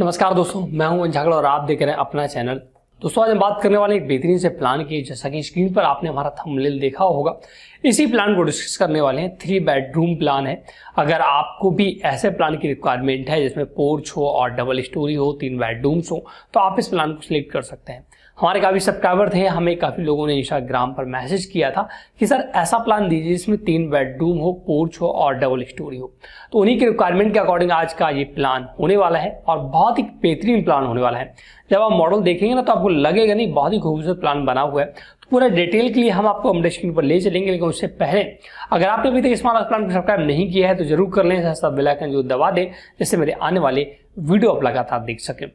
नमस्कार दोस्तों मैं हूं झागड़ा और आप देख रहे हैं अपना चैनल दोस्तों आज हम बात करने वाले एक बेहतरीन से प्लान की जैसा कि स्क्रीन पर आपने हमारा थंबनेल देखा होगा इसी प्लान को डिस्कस करने वाले हैं थ्री बेडरूम प्लान है अगर आपको भी ऐसे प्लान की रिक्वायरमेंट है जिसमें पोर्च हो और डबल स्टोरी हो तीन बेडरूम्स हो तो आप इस प्लान को सिलेक्ट कर सकते हैं हमारे काफ़ी सब्सक्राइबर थे हमें काफ़ी लोगों ने इंस्टाग्राम पर मैसेज किया था कि सर ऐसा प्लान दीजिए जिसमें तीन बेडरूम हो पोर्च हो और डबल स्टोरी हो तो उन्हीं के रिक्वायरमेंट के अकॉर्डिंग आज का ये प्लान होने वाला है और बहुत ही बेहतरीन प्लान होने वाला है जब आप मॉडल देखेंगे ना तो आपको लगेगा नहीं बहुत ही खूबसूरत प्लान बना हुआ है तो पूरा डिटेल के लिए हम आपको अपने स्क्रीन पर ले चलेंगे लेकिन उससे पहले अगर आपने अभी तक स्मार्ट प्लान को सब्सक्राइब नहीं किया है तो जरूर कर लें सस्ता बेलाइकन जो दबा दें जिससे मेरे आने वाले वीडियो आप लगातार देख सकें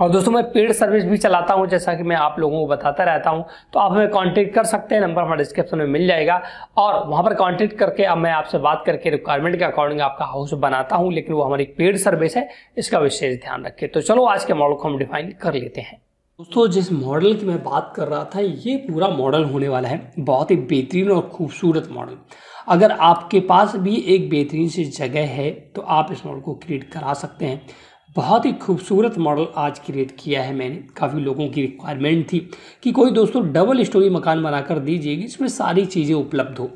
और दोस्तों मैं पेड सर्विस भी चलाता हूँ जैसा कि मैं आप लोगों को बताता रहता हूँ तो आप हमें कांटेक्ट कर सकते हैं नंबर हमारे डिस्क्रिप्शन में मिल जाएगा और वहाँ पर कांटेक्ट करके अब मैं आपसे बात करके रिक्वायरमेंट के अकॉर्डिंग आपका हाउस बनाता हूँ लेकिन वो हमारी पेड सर्विस है इसका विशेष ध्यान रखें तो चलो आज के मॉडल को हम डिफाइन कर लेते हैं दोस्तों जिस मॉडल की मैं बात कर रहा था ये पूरा मॉडल होने वाला है बहुत ही बेहतरीन और खूबसूरत मॉडल अगर आपके पास भी एक बेहतरीन सी जगह है तो आप इस मॉडल को क्रिएट करा सकते हैं बहुत ही खूबसूरत मॉडल आज क्रिएट किया है मैंने काफ़ी लोगों की रिक्वायरमेंट थी कि कोई दोस्तों डबल स्टोरी मकान बनाकर दीजिएगी इसमें सारी चीज़ें उपलब्ध हो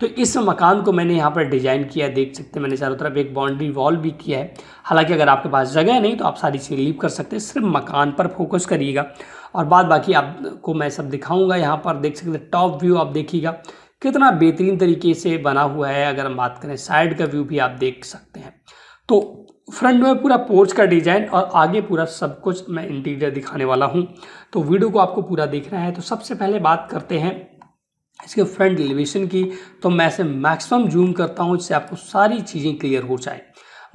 तो इस मकान को मैंने यहाँ पर डिज़ाइन किया देख सकते हैं मैंने चारों तरफ एक बाउंड्री वॉल भी किया है हालांकि अगर आपके पास जगह नहीं तो आप सारी चीज़ें लीव कर सकते हैं सिर्फ मकान पर फोकस करिएगा और बाद बाकी आपको मैं सब दिखाऊँगा यहाँ पर देख सकते हैं टॉप व्यू आप देखिएगा कितना बेहतरीन तरीके से बना हुआ है अगर हम बात करें साइड का व्यू भी आप देख सकते हैं तो फ्रंट में पूरा पोर्च का डिजाइन और आगे पूरा सब कुछ मैं इंटीरियर दिखाने वाला हूँ तो वीडियो को आपको पूरा देखना है तो सबसे पहले बात करते हैं इसके फ्रंट एलिवेशन की तो मैं इसे मैक्सिमम जूम करता हूँ जिससे आपको सारी चीज़ें क्लियर हो जाए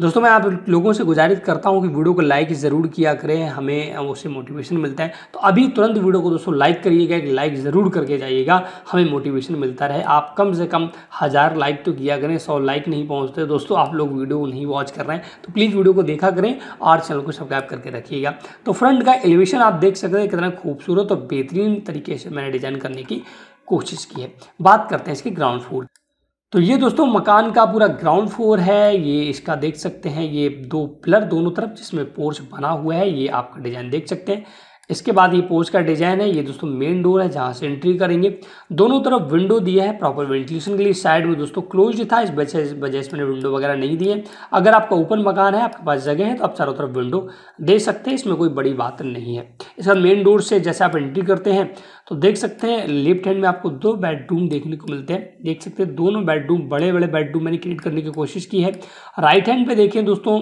दोस्तों मैं आप लोगों से गुजारिश करता हूँ कि वीडियो को लाइक ज़रूर किया करें हमें उससे मोटिवेशन मिलता है तो अभी तुरंत वीडियो को दोस्तों लाइक करिएगा एक लाइक ज़रूर करके जाइएगा हमें मोटिवेशन मिलता रहे आप कम से कम हज़ार लाइक तो किया करें सौ लाइक नहीं पहुँचते दोस्तों आप लोग वीडियो नहीं वॉच कर रहे हैं तो प्लीज़ वीडियो को देखा करें और चैनल को सब्सक्राइब करके रखिएगा तो फ्रंट का एलिवेशन आप देख सकते हैं कितना खूबसूरत और बेहतरीन तरीके से मैंने डिज़ाइन करने की कोशिश की है बात करते हैं इसके ग्राउंड फ्लोर तो ये दोस्तों मकान का पूरा ग्राउंड फ्लोर है ये इसका देख सकते हैं ये दो पिलर दोनों तरफ जिसमें पोर्च बना हुआ है ये आपका डिज़ाइन देख सकते हैं इसके बाद ये पोज का डिजाइन है ये दोस्तों मेन डोर है जहाँ से एंट्री करेंगे दोनों तरफ विंडो दिया है प्रॉपर वेंटिलेशन के लिए साइड में दोस्तों क्लोज था इस वजह से मैंने विंडो वगैरह नहीं दिए अगर आपका ओपन मकान है आपके पास जगह है तो आप चारों तरफ विंडो दे सकते हैं इसमें कोई बड़ी बात नहीं है इसका मेन डोर से जैसे आप एंट्री करते हैं तो देख सकते हैं लेफ्ट हैंड में आपको दो बेडरूम देखने को मिलते हैं देख सकते हैं दोनों बेडरूम बड़े बड़े बेडरूम मैंने क्रिएट करने की कोशिश की है राइट हैंड पर देखें दोस्तों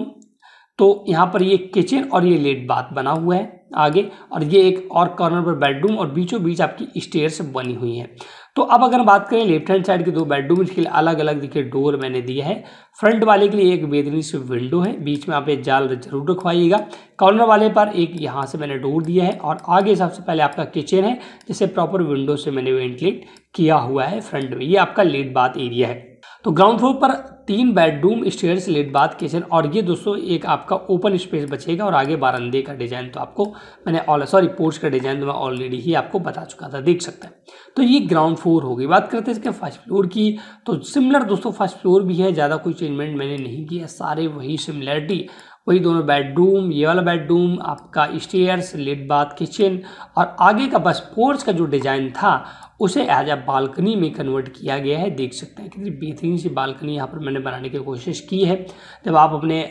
तो यहाँ पर ये किचन और ये लेट बाथ बना हुआ है आगे और ये एक और कॉर्नर पर बेडरूम और बीचों बीच आपकी स्टेयर्स बनी हुई हैं तो अब अगर बात करें लेफ्ट हैंड साइड के दो बेडरूम इसके लिए अलग अलग देखिए डोर मैंने दिया है फ्रंट वाले के लिए एक बेदनी से विंडो है बीच में आप एक जाल जरूर रखवाइएगा कॉर्नर वाले पर एक यहाँ से मैंने डोर दिया है और आगे सबसे पहले आपका किचन है जिसे प्रॉपर विंडो से मैंने वेंटिलेट किया हुआ है फ्रंट में ये आपका लेट बाथ एरिया है तो ग्राउंड फ्लोर पर तीन बेडरूम स्टेयर से लेट बाथ किचन और ये दोस्तों एक आपका ओपन स्पेस बचेगा और आगे बारंदे का डिज़ाइन तो आपको मैंने ऑल सॉरी पोर्च का डिज़ाइन तो मैं ऑलरेडी ही आपको बता चुका था देख सकते हैं तो ये ग्राउंड फ्लोर होगी बात करते हैं इसके फर्स्ट फ्लोर की तो सिमिलर दोस्तों फर्स्ट फ्लोर भी है ज़्यादा कोई चेंजमेंट मैंने नहीं किया सारे वही सिमिलरिटी वही दोनों बेडरूम ये वाला बेडरूम आपका स्टेयर्स लेट बाथ किचन और आगे का बस पोर्च का जो डिज़ाइन था उसे एज अ बालकनी में कन्वर्ट किया गया है देख सकते हैं कितनी बेहतरीन सी बालकनी यहाँ पर मैंने बनाने की कोशिश की है जब आप अपने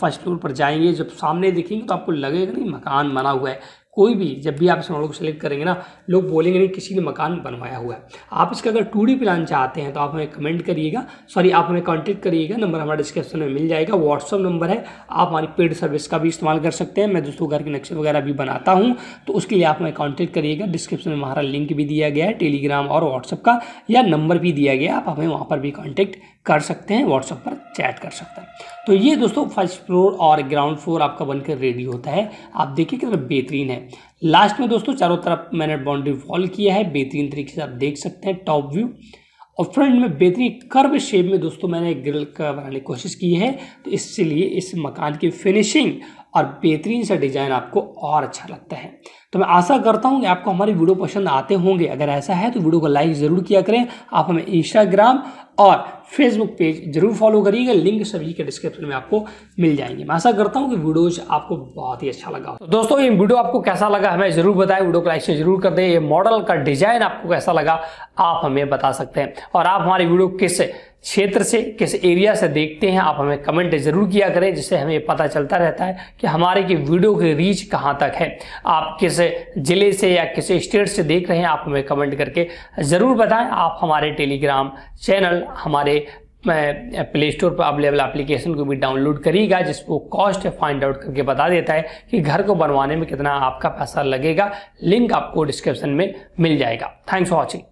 फर्स्ट फ्लोर पर जाएंगे जब सामने देखेंगे तो आपको लगेगा नहीं मकान बना हुआ है कोई भी जब भी आप इस मॉडल को सिलेक्ट करेंगे ना लोग बोलेंगे नहीं किसी ने मकान बनवाया हुआ है आप इसका अगर टू प्लान चाहते हैं तो आप हमें कमेंट करिएगा सॉरी आप हमें कॉन्टेक्ट करिएगा नंबर हमारा डिस्क्रिप्शन में मिल जाएगा व्हाट्सअप नंबर है आप हमारी पेड सर्विस का भी इस्तेमाल कर सकते हैं मैं दोस्तों घर के नक्शे वगैरह भी बनाता हूँ तो उसके लिए आप हमें कॉन्टेक्ट करिएगा डिस्क्रिप्शन में हमारा लिंक भी दिया गया है टेलीग्राम और व्हाट्सअप का या नंबर भी दिया गया आप हमें वहाँ पर भी कॉन्टेक्ट कर सकते हैं व्हाट्सअप पर चैट कर सकते हैं तो ये दोस्तों फर्स्ट फ्लोर और ग्राउंड फ्लोर आपका बनकर रेडी होता है आप देखिए कितना बेहतरीन है लास्ट में दोस्तों चारों तरफ मैंने बाउंड्री वॉल किया है बेहतरीन तरीके से आप देख सकते हैं टॉप व्यू और फ्रंट में बेहतरीन कर्व शेप में दोस्तों मैंने ग्रिल का बनाने की कोशिश की है तो इसलिए इस मकान की फिनिशिंग और बेहतरीन सा डिज़ाइन आपको और अच्छा लगता है तो मैं आशा करता हूँ कि आपको हमारी वीडियो पसंद आते होंगे अगर ऐसा है तो वीडियो को लाइक ज़रूर किया करें आप हमें इंस्टाग्राम और फेसबुक पेज जरूर फॉलो करिएगा लिंक सभी के डिस्क्रिप्शन में आपको मिल जाएंगे मैं आशा करता हूँ कि वीडियोज आपको बहुत ही अच्छा लगा तो दोस्तों ये वीडियो आपको कैसा लगा हमें जरूर बताएं वीडियो को लाइक से जरूर कर दें ये मॉडल का डिजाइन आपको कैसा लगा आप हमें बता सकते हैं और आप हमारी वीडियो किस क्षेत्र से किस एरिया से देखते हैं आप हमें कमेंट ज़रूर किया करें जिससे हमें पता चलता रहता है कि हमारे की वीडियो की रीच कहाँ तक है आप किस ज़िले से या किस स्टेट से देख रहे हैं आप हमें कमेंट करके ज़रूर बताएं आप हमारे टेलीग्राम चैनल हमारे प्ले स्टोर पर अवेलेबल एप्लीकेशन को भी डाउनलोड करिएगा जिसको कॉस्ट फाइंड आउट करके बता देता है कि घर को बनवाने में कितना आपका पैसा लगेगा लिंक आपको डिस्क्रिप्शन में मिल जाएगा थैंक्स फॉर वॉचिंग